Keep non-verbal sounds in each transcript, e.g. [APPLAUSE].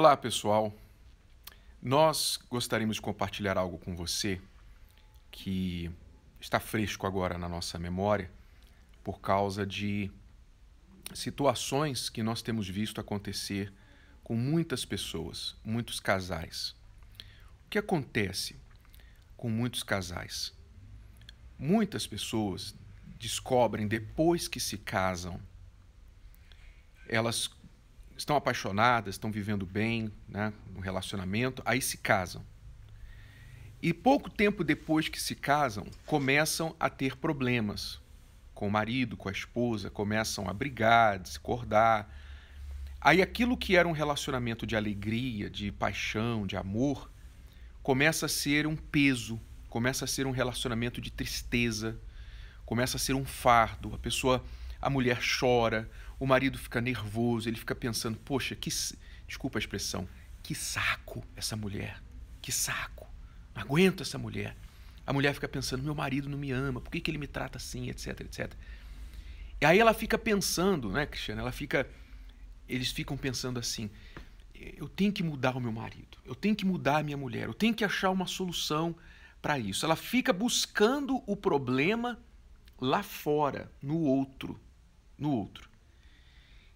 Olá, pessoal. Nós gostaríamos de compartilhar algo com você que está fresco agora na nossa memória por causa de situações que nós temos visto acontecer com muitas pessoas, muitos casais. O que acontece com muitos casais? Muitas pessoas descobrem depois que se casam, elas estão apaixonadas, estão vivendo bem, né, um relacionamento, aí se casam. E pouco tempo depois que se casam, começam a ter problemas com o marido, com a esposa, começam a brigar, a discordar. Aí aquilo que era um relacionamento de alegria, de paixão, de amor, começa a ser um peso, começa a ser um relacionamento de tristeza, começa a ser um fardo. A pessoa a mulher chora, o marido fica nervoso, ele fica pensando: poxa, que. Desculpa a expressão, que saco essa mulher, que saco, não aguento essa mulher. A mulher fica pensando: meu marido não me ama, por que, que ele me trata assim, etc, etc. E aí ela fica pensando, né, Cristiano? Ela fica. Eles ficam pensando assim: eu tenho que mudar o meu marido, eu tenho que mudar a minha mulher, eu tenho que achar uma solução para isso. Ela fica buscando o problema lá fora, no outro no outro.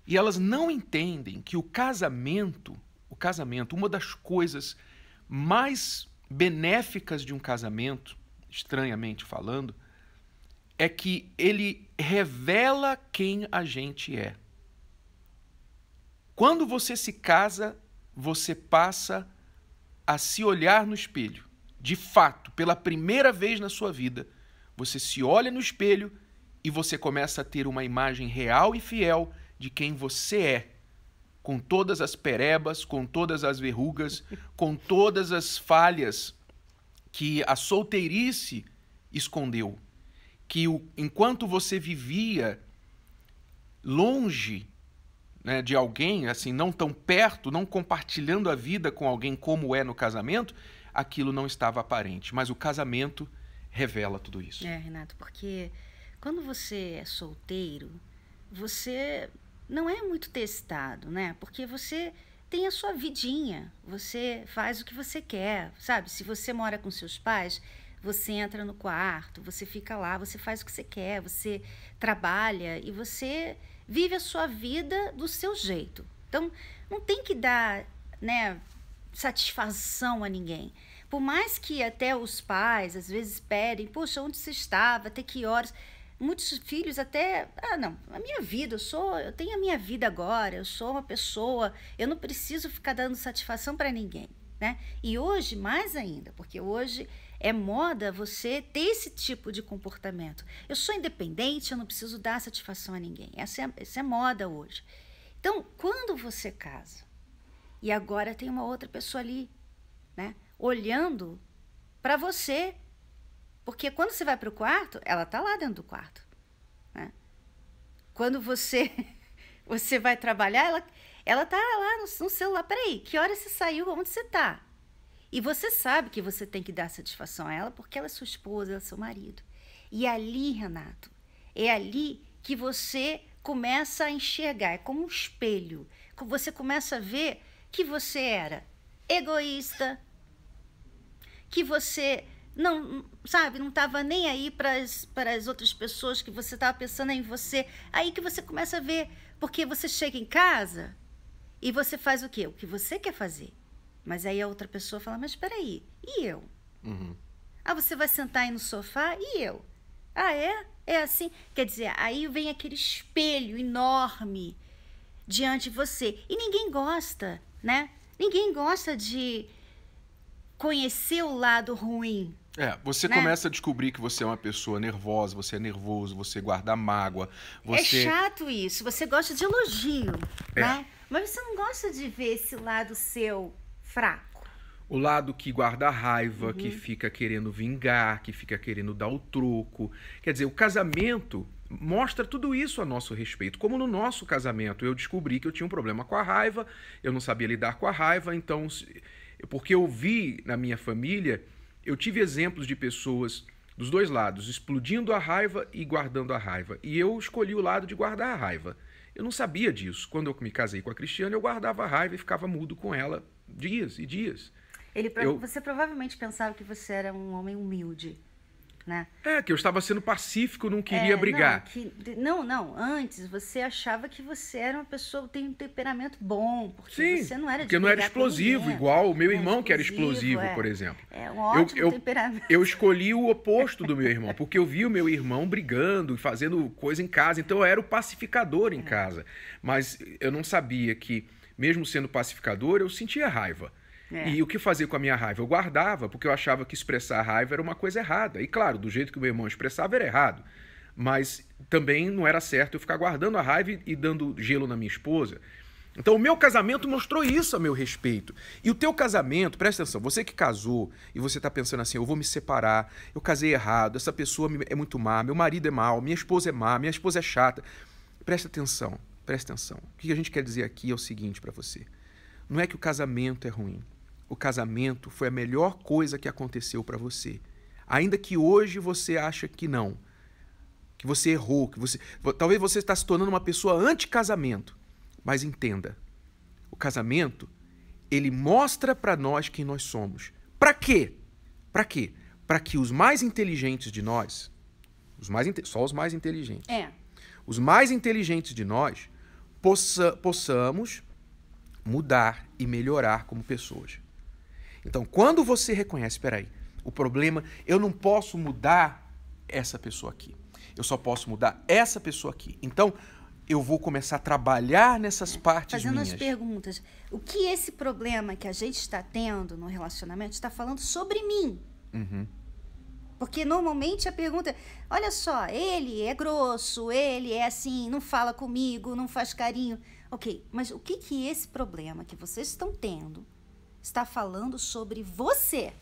E elas não entendem que o casamento, o casamento, uma das coisas mais benéficas de um casamento, estranhamente falando, é que ele revela quem a gente é. Quando você se casa, você passa a se olhar no espelho. De fato, pela primeira vez na sua vida, você se olha no espelho e você começa a ter uma imagem real e fiel de quem você é, com todas as perebas, com todas as verrugas, [LAUGHS] com todas as falhas que a solteirice escondeu, que o, enquanto você vivia longe né, de alguém, assim, não tão perto, não compartilhando a vida com alguém como é no casamento, aquilo não estava aparente. Mas o casamento revela tudo isso. É, Renato, porque quando você é solteiro, você não é muito testado, né? Porque você tem a sua vidinha, você faz o que você quer, sabe? Se você mora com seus pais, você entra no quarto, você fica lá, você faz o que você quer, você trabalha e você vive a sua vida do seu jeito. Então, não tem que dar, né, satisfação a ninguém. Por mais que até os pais às vezes pedem, poxa, onde você estava, até que horas? muitos filhos até, ah, não, a minha vida, eu sou, eu tenho a minha vida agora, eu sou uma pessoa, eu não preciso ficar dando satisfação para ninguém, né? E hoje mais ainda, porque hoje é moda você ter esse tipo de comportamento. Eu sou independente, eu não preciso dar satisfação a ninguém. Essa é, essa é moda hoje. Então, quando você casa e agora tem uma outra pessoa ali, né, olhando para você porque quando você vai para o quarto, ela está lá dentro do quarto. Né? Quando você [LAUGHS] você vai trabalhar, ela ela tá lá no, no celular. Peraí, que hora você saiu? Onde você está? E você sabe que você tem que dar satisfação a ela porque ela é sua esposa, ela é seu marido. E é ali, Renato, é ali que você começa a enxergar. É como um espelho. Você começa a ver que você era egoísta, que você não, sabe, não estava nem aí para as outras pessoas que você estava pensando em você. Aí que você começa a ver, porque você chega em casa e você faz o quê? O que você quer fazer. Mas aí a outra pessoa fala, mas espera aí, e eu? Uhum. Ah, você vai sentar aí no sofá e eu? Ah, é? É assim? Quer dizer, aí vem aquele espelho enorme diante de você. E ninguém gosta, né? Ninguém gosta de conhecer o lado ruim é, você né? começa a descobrir que você é uma pessoa nervosa, você é nervoso, você guarda mágoa. É você... É chato isso. Você gosta de elogio, é. né? Mas você não gosta de ver esse lado seu fraco. O lado que guarda raiva, uhum. que fica querendo vingar, que fica querendo dar o troco. Quer dizer, o casamento mostra tudo isso a nosso respeito. Como no nosso casamento, eu descobri que eu tinha um problema com a raiva, eu não sabia lidar com a raiva, então. Porque eu vi na minha família eu tive exemplos de pessoas dos dois lados, explodindo a raiva e guardando a raiva. E eu escolhi o lado de guardar a raiva. Eu não sabia disso. Quando eu me casei com a Cristiane, eu guardava a raiva e ficava mudo com ela dias e dias. Ele, eu... Você provavelmente pensava que você era um homem humilde né? É, que eu estava sendo pacífico, não queria é, brigar. Não, que, não, não, antes você achava que você era uma pessoa, tem um temperamento bom, porque Sim, você não era porque não era explosivo, igual o meu irmão que era explosivo, é, por exemplo. É um ótimo eu, eu, temperamento. Eu escolhi o oposto do meu irmão, porque eu vi o meu irmão brigando e fazendo coisa em casa, então eu era o pacificador em é. casa. Mas eu não sabia que, mesmo sendo pacificador, eu sentia raiva. É. E o que fazia com a minha raiva? Eu guardava, porque eu achava que expressar raiva era uma coisa errada. E claro, do jeito que o meu irmão expressava era errado. Mas também não era certo eu ficar guardando a raiva e dando gelo na minha esposa. Então, o meu casamento mostrou isso a meu respeito. E o teu casamento, presta atenção, você que casou e você está pensando assim: eu vou me separar, eu casei errado, essa pessoa é muito má, meu marido é mau, minha esposa é má, minha esposa é chata. Presta atenção, presta atenção. O que a gente quer dizer aqui é o seguinte para você: não é que o casamento é ruim, o casamento foi a melhor coisa que aconteceu para você. Ainda que hoje você acha que não, que você errou, que você talvez você está se tornando uma pessoa anti-casamento, mas entenda. O casamento, ele mostra para nós quem nós somos. Para quê? Para quê? Para que os mais inteligentes de nós, os mais só os mais inteligentes. É. Os mais inteligentes de nós possa, possamos mudar e melhorar como pessoas. Então, quando você reconhece, peraí, o problema, eu não posso mudar essa pessoa aqui. Eu só posso mudar essa pessoa aqui. Então, eu vou começar a trabalhar nessas partes Fazendo minhas. as perguntas. O que esse problema que a gente está tendo no relacionamento está falando sobre mim? Uhum. Porque normalmente a pergunta, olha só, ele é grosso, ele é assim, não fala comigo, não faz carinho. Ok, mas o que que esse problema que vocês estão tendo está falando sobre você.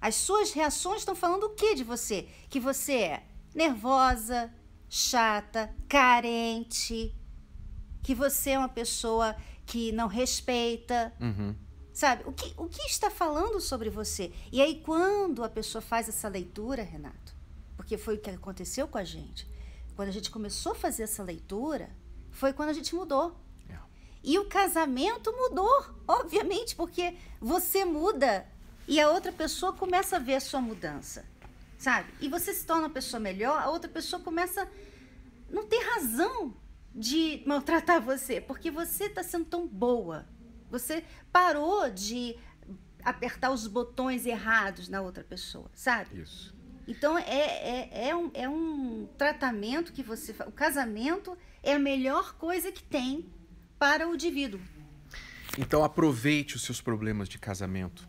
As suas reações estão falando o que de você? Que você é nervosa, chata, carente, que você é uma pessoa que não respeita. Uhum. Sabe? O que, o que está falando sobre você? E aí, quando a pessoa faz essa leitura, Renato, porque foi o que aconteceu com a gente, quando a gente começou a fazer essa leitura, foi quando a gente mudou. E o casamento mudou, obviamente, porque você muda e a outra pessoa começa a ver a sua mudança, sabe? E você se torna uma pessoa melhor, a outra pessoa começa. Não tem razão de maltratar você, porque você está sendo tão boa. Você parou de apertar os botões errados na outra pessoa, sabe? Isso. Então é, é, é, um, é um tratamento que você. O casamento é a melhor coisa que tem para o indivíduo. Então aproveite os seus problemas de casamento.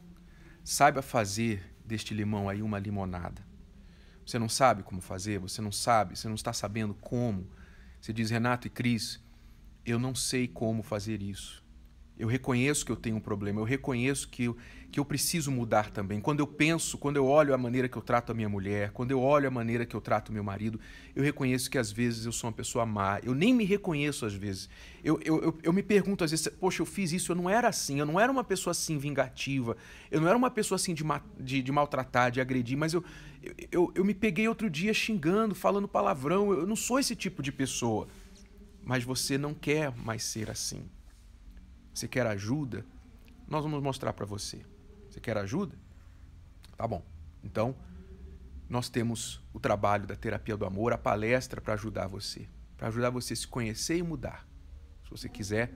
Saiba fazer deste limão aí uma limonada. Você não sabe como fazer, você não sabe, você não está sabendo como. Você diz, Renato e Cris, eu não sei como fazer isso. Eu reconheço que eu tenho um problema, eu reconheço que eu, que eu preciso mudar também. Quando eu penso, quando eu olho a maneira que eu trato a minha mulher, quando eu olho a maneira que eu trato meu marido, eu reconheço que às vezes eu sou uma pessoa má. Eu nem me reconheço às vezes. Eu, eu, eu, eu me pergunto às vezes, poxa, eu fiz isso, eu não era assim, eu não era uma pessoa assim vingativa, eu não era uma pessoa assim de, ma de, de maltratar, de agredir, mas eu, eu, eu me peguei outro dia xingando, falando palavrão, eu não sou esse tipo de pessoa. Mas você não quer mais ser assim. Você quer ajuda? Nós vamos mostrar para você. Você quer ajuda? Tá bom. Então, nós temos o trabalho da terapia do amor, a palestra para ajudar você, para ajudar você a se conhecer e mudar. Se você quiser,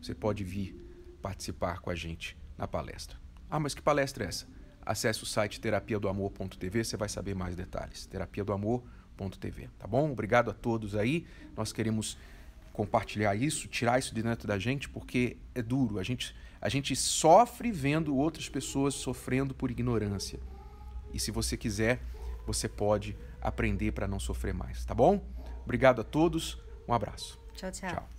você pode vir participar com a gente na palestra. Ah, mas que palestra é essa? Acesse o site terapia do amor.tv, você vai saber mais detalhes. Terapia do amor.tv, tá bom? Obrigado a todos aí. Nós queremos compartilhar isso, tirar isso de dentro da gente, porque é duro. A gente, a gente sofre vendo outras pessoas sofrendo por ignorância. E se você quiser, você pode aprender para não sofrer mais, tá bom? Obrigado a todos, um abraço. tchau. tchau. tchau.